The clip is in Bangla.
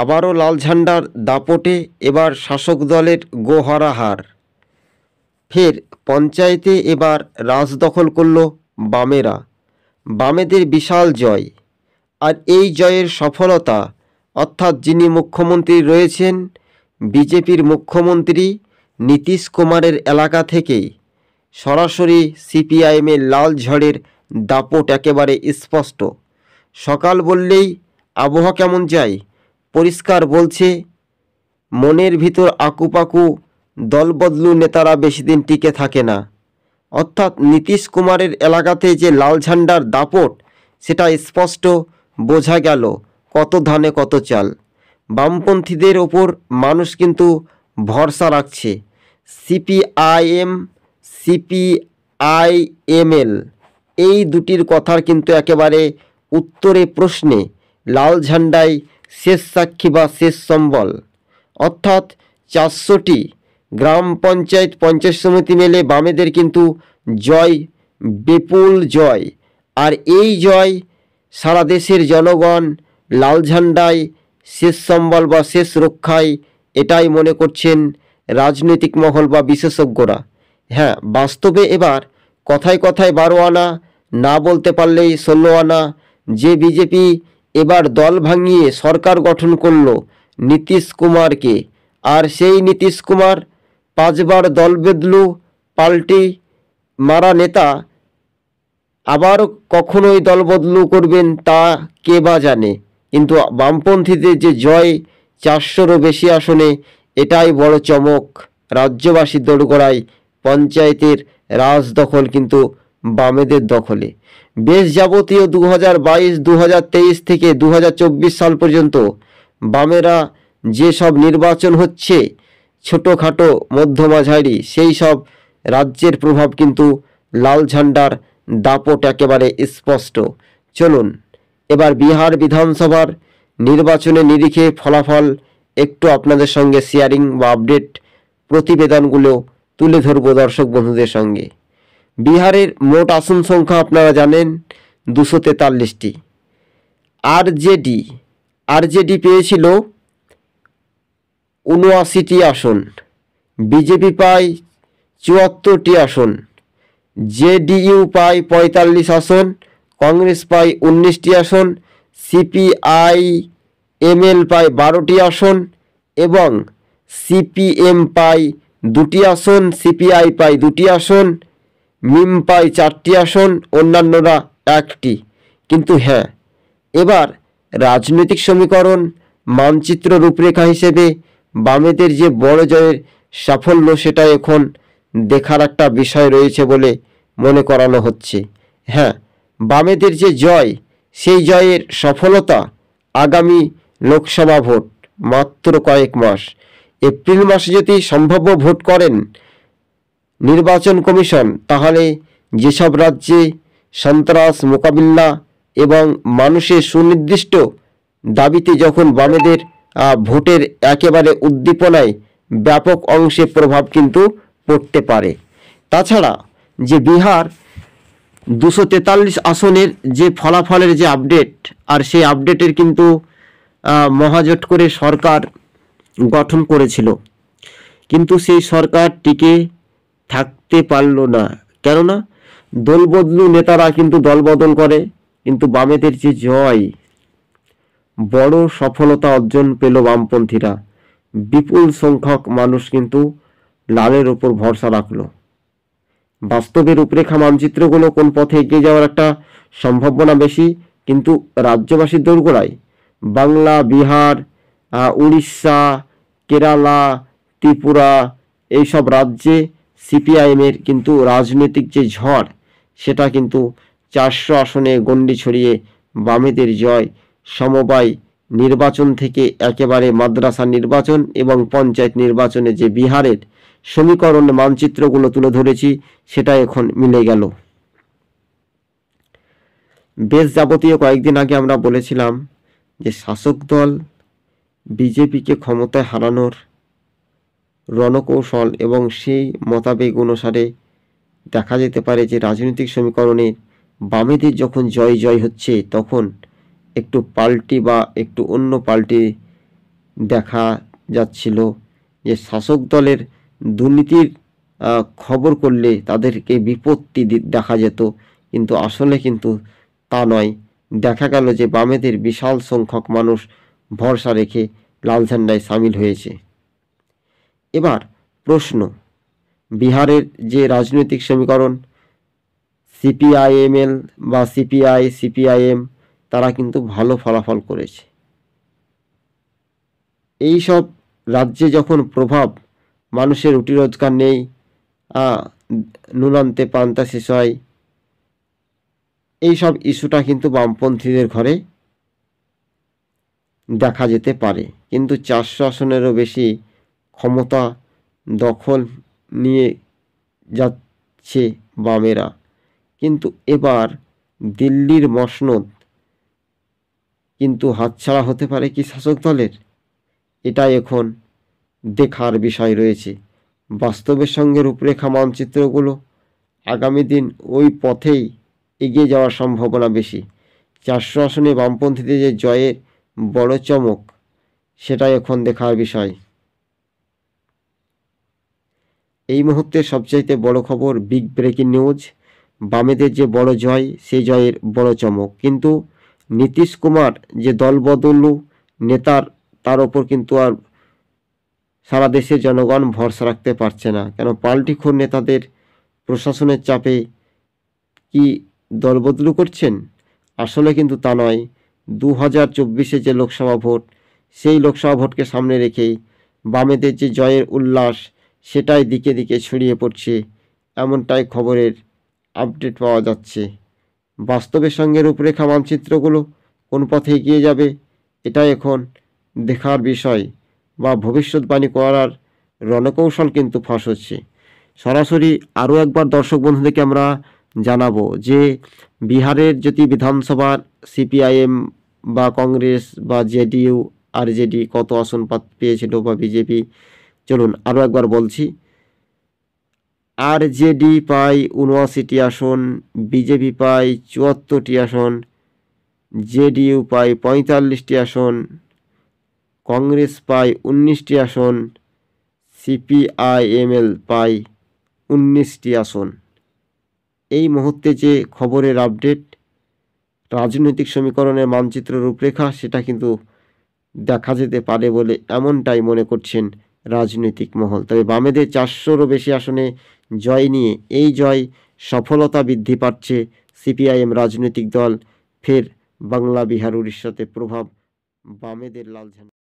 আবারও লাল ঝান্ডার দাপটে এবার শাসক দলের গোহারাহার ফের পঞ্চায়েতে এবার রাজ দখল করল বামেরা বামেদের বিশাল জয় আর এই জয়ের সফলতা অর্থাৎ যিনি মুখ্যমন্ত্রী রয়েছেন বিজেপির মুখ্যমন্ত্রী নীতিশ কুমারের এলাকা থেকেই সরাসরি সিপিআইএমের লাল ঝড়ের দাপট একেবারে স্পষ্ট সকাল বললেই আবহাওয়া কেমন যায় পরিষ্কার বলছে মনের ভিতর আকুপাকু দলবদলু নেতারা বেশি দিন টিকে থাকে না অর্থাৎ নীতিশ কুমারের এলাকাতে যে লাল ঝান্ডার দাপট সেটা স্পষ্ট বোঝা গেল কত ধানে কত চাল বামপন্থীদের ওপর মানুষ কিন্তু ভরসা রাখছে সিপিআইএম সিপিআইএমএল এই দুটির কথার কিন্তু একেবারে উত্তরে প্রশ্নে লাল ঝান্ডায় শেষ সাক্ষী বা শেষ সম্বল অর্থাৎ চারশোটি গ্রাম পঞ্চায়েত পঞ্চায়েত সমিতি মেলে বামেদের কিন্তু জয় বিপুল জয় আর এই জয় সারা দেশের জনগণ লাল ঝান্ডায় শেষ সম্বল বা শেষ রক্ষায় এটাই মনে করছেন রাজনৈতিক মহল বা বিশেষজ্ঞরা হ্যাঁ বাস্তবে এবার কথায় কথায় বারো আনা না বলতে পারলেই ষোলো আনা যে বিজেপি এবার দল ভাঙিয়ে সরকার গঠন করল নীতিশ কুমারকে আর সেই নীতিশ কুমার পাঁচবার দল বেদলু পাল্টি মারা নেতা আবার কখনোই দল বদলু করবেন তা কে বা জানে কিন্তু বামপন্থীদের যে জয় চারশোরও বেশি আসনে এটাই বড় চমক রাজ্যবাসীর দোরগোড়ায় পঞ্চায়েতের রাজ দখল কিন্তু বামেদের দখলে বেশ যাবতীয় দু হাজার বাইশ দু হাজার তেইশ থেকে দু সাল পর্যন্ত বামেরা যেসব নির্বাচন হচ্ছে ছোটোখাটো মধ্যমাঝারি সেই সব রাজ্যের প্রভাব কিন্তু লাল ঝান্ডার দাপট একেবারে স্পষ্ট চলুন এবার বিহার বিধানসভার নির্বাচনে নিরিখে ফলাফল একটু আপনাদের সঙ্গে শেয়ারিং বা আপডেট প্রতিবেদনগুলো তুলে ধরব দর্শক বন্ধুদের সঙ্গে বিহারের মোট আসন সংখ্যা আপনারা জানেন দুশো তেতাল্লিশটি আরজেডি আরজেডি পেয়েছিল উনআশিটি আসন বিজেপি পায় চুয়াত্তরটি আসন জেডিইউ পায় পঁয়তাল্লিশ আসন কংগ্রেস পায় উনিশটি আসন সিপিআই এমএল পায় বারোটি আসন এবং সিপিএম পায় দুটি আসন সিপিআই পায় দুটি আসন মিম পায় চারটি আসন অন্যান্যরা একটি কিন্তু হ্যাঁ এবার রাজনৈতিক সমীকরণ মানচিত্র রূপরেখা হিসেবে বামেদের যে বড় জয়ের সাফল্য সেটা এখন দেখার একটা বিষয় রয়েছে বলে মনে করানো হচ্ছে হ্যাঁ বামেদের যে জয় সেই জয়ের সফলতা আগামী লোকসভা ভোট মাত্র কয়েক মাস এপ্রিল মাসে যদি সম্ভাব্য ভোট করেন নির্বাচন কমিশন তাহলে যেসব রাজ্যে সন্ত্রাস মোকাবিলা এবং মানুষের সুনির্দিষ্ট দাবিতে যখন বামেদের ভোটের একেবারে উদ্দীপনায় ব্যাপক অংশে প্রভাব কিন্তু পড়তে পারে তাছাড়া যে বিহার দুশো তেতাল্লিশ আসনের যে ফলাফলের যে আপডেট আর সেই আপডেটের কিন্তু মহাজোট করে সরকার গঠন করেছিল কিন্তু সেই সরকার টিকে থাকতে পারল না কেননা দলবদলু নেতারা কিন্তু দল বদল করে কিন্তু বামেদের যে জয় বড় সফলতা অর্জন পেল বামপন্থীরা বিপুল সংখ্যক মানুষ কিন্তু লালের ওপর ভরসা রাখল বাস্তবে রূপরেখা মানচিত্রগুলো কোন পথে এগিয়ে যাওয়ার একটা সম্ভাবনা বেশি কিন্তু রাজ্যবাসীর দোরগোড়ায় বাংলা বিহার উড়িষ্যা কেরালা ত্রিপুরা এইসব রাজ্যে সিপিআইএমের কিন্তু রাজনৈতিক যে ঝড় সেটা কিন্তু চারশো আসনে গণ্ডি ছড়িয়ে বামেদের জয় সমবায় নির্বাচন থেকে একেবারে মাদ্রাসা নির্বাচন এবং পঞ্চায়েত নির্বাচনে যে বিহারের সমীকরণ মানচিত্রগুলো তুলে ধরেছি সেটা এখন মিলে গেল বেশ যাবতীয় কয়েকদিন আগে আমরা বলেছিলাম যে শাসক দল বিজেপিকে ক্ষমতায় হারানোর রণকৌশল এবং সেই মতাবেগ অনুসারে দেখা যেতে পারে যে রাজনৈতিক সমীকরণে বামেদের যখন জয় জয় হচ্ছে তখন একটু পাল্টি বা একটু অন্য পাল্টি দেখা যাচ্ছিল যে শাসক দলের দুর্নীতির খবর করলে তাদেরকে বিপত্তি দেখা যেত কিন্তু আসলে কিন্তু তা নয় দেখা গেল যে বামেদের বিশাল সংখ্যক মানুষ ভরসা রেখে লাল ঝান্ডায় সামিল হয়েছে এবার প্রশ্ন বিহারের যে রাজনৈতিক সমীকরণ সিপিআইএমএল বা সিপিআই সিপিআইএম তারা কিন্তু ভালো ফলাফল করেছে এই সব রাজ্যে যখন প্রভাব মানুষের রুটি রোজগার নেই নুনান্তে পান্তা শেষ হয় এইসব ইস্যুটা কিন্তু বামপন্থীদের ঘরে দেখা যেতে পারে কিন্তু চারশো আসনেরও বেশি ক্ষমতা দখল নিয়ে যাচ্ছে বামেরা কিন্তু এবার দিল্লির মসনদ কিন্তু হাতছাড়া হতে পারে কি শাসক দলের এটাই এখন দেখার বিষয় রয়েছে বাস্তবের সঙ্গে রূপরেখা মানচিত্রগুলো আগামী দিন ওই পথেই এগিয়ে যাওয়ার সম্ভাবনা বেশি চারশো আসনে বামপন্থীদের যে জয়ের বড় চমক সেটাই এখন দেখার বিষয় এই মুহূর্তে সবচাইতে বড় খবর বিগ ব্রেকিং নিউজ বামেদের যে বড় জয় সেই জয়ের বড় চমক কিন্তু নীতিশ কুমার যে বদলু নেতার তার ওপর কিন্তু আর সারা দেশের জনগণ ভরসা রাখতে পারছে না কেন পাল্টিখোর নেতাদের প্রশাসনের চাপে কি দলবদলু করছেন আসলে কিন্তু তা নয় দু হাজার চব্বিশে যে লোকসভা ভোট সেই লোকসভা ভোটকে সামনে রেখেই বামেদের যে জয়ের উল্লাস সেটাই দিকে দিকে ছড়িয়ে পড়ছে এমনটাই খবরের আপডেট পাওয়া যাচ্ছে বাস্তবের সঙ্গে রূপরেখা মানচিত্রগুলো কোন পথে এগিয়ে যাবে এটা এখন দেখার বিষয় বা ভবিষ্যৎবাণী করার রণকৌশল কিন্তু ফাঁস হচ্ছে সরাসরি আরও একবার দর্শক বন্ধুদেরকে আমরা জানাবো যে বিহারের যদি বিধানসভার সিপিআইএম বা কংগ্রেস বা জেডিইউ আর জেডি কত আসন পেয়েছিল বা বিজেপি চলুন আরও একবার বলছি আর জেডি পায় উনআশিটি আসন বিজেপি পায় চুয়াত্তরটি আসন জেডিইউ পায় পঁয়তাল্লিশটি আসন কংগ্রেস পায় উনিশটি আসন সিপিআইএমএল পায় উনিশটি আসন এই মুহূর্তে যে খবরের আপডেট রাজনৈতিক সমীকরণের মানচিত্র রূপরেখা সেটা কিন্তু দেখা যেতে পারে বলে এমনটাই মনে করছেন রাজনৈতিক মহল তবে বামেদের চারশোরও বেশি আসনে জয় নিয়ে এই জয় সফলতা বৃদ্ধি পাচ্ছে সিপিআইএম রাজনৈতিক দল ফের বাংলা বিহার উড়িষ্যাতে প্রভাব বামেদের লালঝান